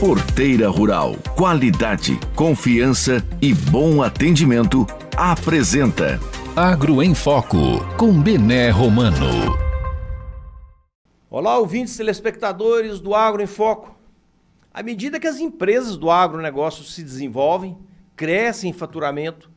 Porteira Rural, qualidade, confiança e bom atendimento apresenta Agro em Foco com Bené Romano. Olá, ouvintes telespectadores do Agro em Foco. À medida que as empresas do agronegócio se desenvolvem, crescem em faturamento,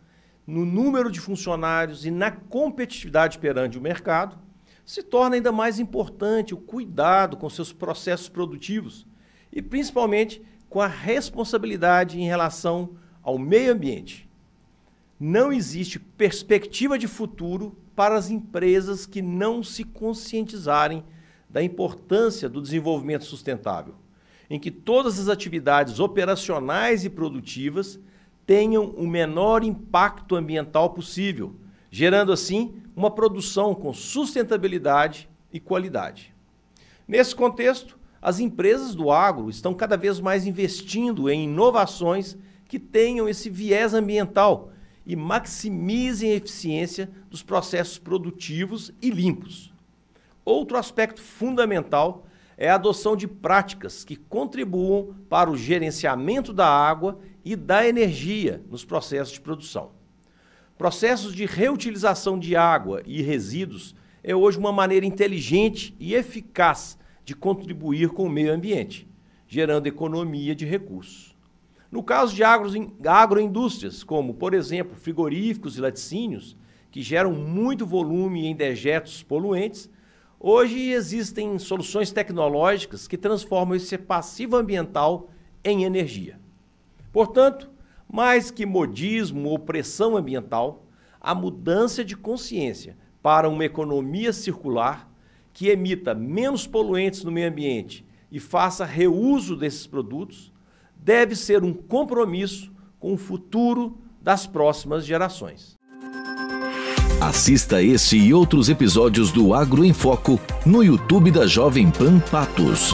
no número de funcionários e na competitividade perante o mercado, se torna ainda mais importante o cuidado com seus processos produtivos e principalmente com a responsabilidade em relação ao meio ambiente. Não existe perspectiva de futuro para as empresas que não se conscientizarem da importância do desenvolvimento sustentável, em que todas as atividades operacionais e produtivas tenham o menor impacto ambiental possível, gerando assim uma produção com sustentabilidade e qualidade. Nesse contexto, as empresas do agro estão cada vez mais investindo em inovações que tenham esse viés ambiental e maximizem a eficiência dos processos produtivos e limpos. Outro aspecto fundamental é a adoção de práticas que contribuam para o gerenciamento da água e da energia nos processos de produção. Processos de reutilização de água e resíduos é hoje uma maneira inteligente e eficaz de contribuir com o meio ambiente, gerando economia de recursos. No caso de agroindústrias, como, por exemplo, frigoríficos e laticínios, que geram muito volume em dejetos poluentes, hoje existem soluções tecnológicas que transformam esse passivo ambiental em energia. Portanto, mais que modismo ou pressão ambiental, a mudança de consciência para uma economia circular que emita menos poluentes no meio ambiente e faça reuso desses produtos, deve ser um compromisso com o futuro das próximas gerações. Assista esse e outros episódios do Agro em Foco no YouTube da Jovem Pan Patos.